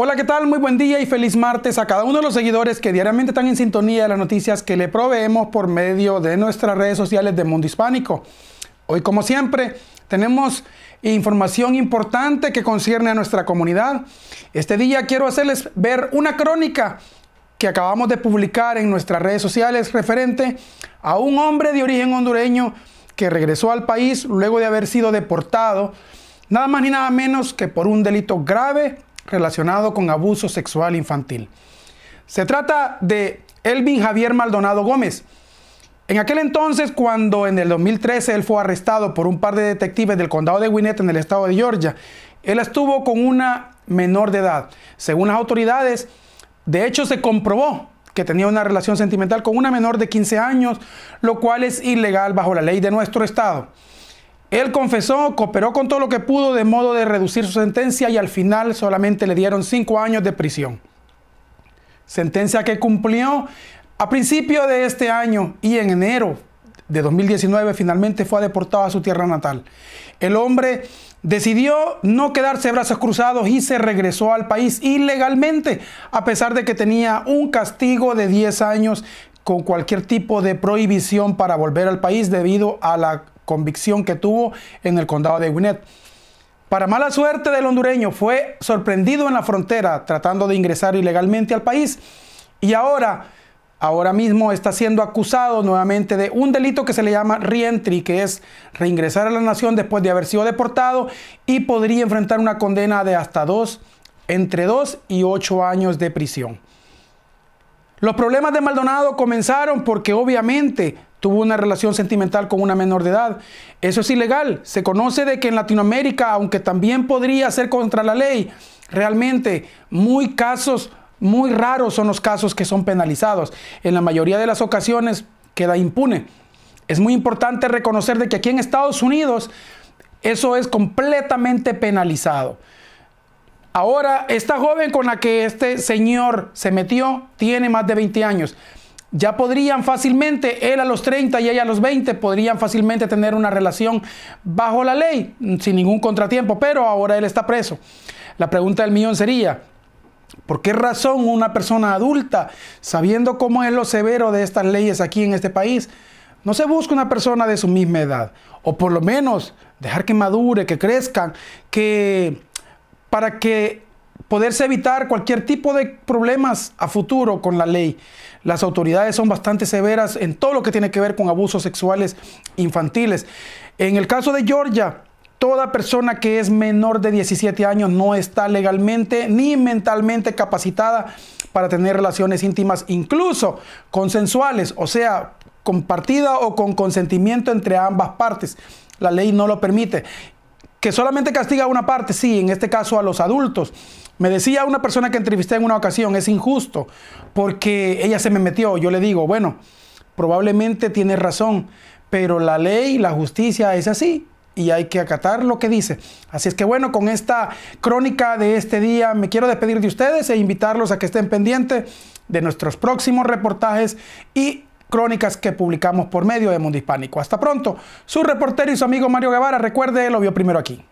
Hola, ¿qué tal? Muy buen día y feliz martes a cada uno de los seguidores que diariamente están en sintonía de las noticias que le proveemos por medio de nuestras redes sociales de Mundo Hispánico. Hoy, como siempre, tenemos información importante que concierne a nuestra comunidad. Este día quiero hacerles ver una crónica que acabamos de publicar en nuestras redes sociales referente a un hombre de origen hondureño que regresó al país luego de haber sido deportado, nada más ni nada menos que por un delito grave relacionado con abuso sexual infantil. Se trata de Elvin Javier Maldonado Gómez. En aquel entonces, cuando en el 2013 él fue arrestado por un par de detectives del condado de Gwinnett en el estado de Georgia, él estuvo con una menor de edad. Según las autoridades, de hecho se comprobó que tenía una relación sentimental con una menor de 15 años, lo cual es ilegal bajo la ley de nuestro estado. Él confesó, cooperó con todo lo que pudo de modo de reducir su sentencia y al final solamente le dieron cinco años de prisión. Sentencia que cumplió a principio de este año y en enero de 2019 finalmente fue deportado a su tierra natal. El hombre decidió no quedarse brazos cruzados y se regresó al país ilegalmente, a pesar de que tenía un castigo de 10 años con cualquier tipo de prohibición para volver al país debido a la convicción que tuvo en el condado de Gwinnett. Para mala suerte del hondureño, fue sorprendido en la frontera tratando de ingresar ilegalmente al país y ahora, ahora mismo está siendo acusado nuevamente de un delito que se le llama reentry, que es reingresar a la nación después de haber sido deportado y podría enfrentar una condena de hasta dos, entre dos y ocho años de prisión. Los problemas de Maldonado comenzaron porque obviamente tuvo una relación sentimental con una menor de edad. Eso es ilegal. Se conoce de que en Latinoamérica, aunque también podría ser contra la ley, realmente muy casos, muy raros son los casos que son penalizados. En la mayoría de las ocasiones queda impune. Es muy importante reconocer de que aquí en Estados Unidos eso es completamente penalizado. Ahora, esta joven con la que este señor se metió tiene más de 20 años ya podrían fácilmente, él a los 30 y ella a los 20, podrían fácilmente tener una relación bajo la ley, sin ningún contratiempo, pero ahora él está preso. La pregunta del millón sería, ¿por qué razón una persona adulta, sabiendo cómo es lo severo de estas leyes aquí en este país, no se busca una persona de su misma edad? O por lo menos dejar que madure, que crezca, que para que poderse evitar cualquier tipo de problemas a futuro con la ley. Las autoridades son bastante severas en todo lo que tiene que ver con abusos sexuales infantiles. En el caso de Georgia, toda persona que es menor de 17 años no está legalmente ni mentalmente capacitada para tener relaciones íntimas, incluso consensuales, o sea, compartida o con consentimiento entre ambas partes. La ley no lo permite que solamente castiga a una parte, sí, en este caso a los adultos. Me decía una persona que entrevisté en una ocasión, es injusto, porque ella se me metió. Yo le digo, bueno, probablemente tiene razón, pero la ley, la justicia es así y hay que acatar lo que dice. Así es que bueno, con esta crónica de este día me quiero despedir de ustedes e invitarlos a que estén pendientes de nuestros próximos reportajes y crónicas que publicamos por medio de Mundo Hispánico. Hasta pronto. Su reportero y su amigo Mario Guevara, recuerde, lo vio primero aquí.